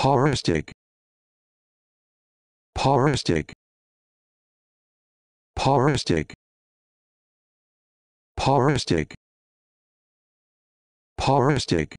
Paristic. Paristic. Paristic. Paristic. Paristic.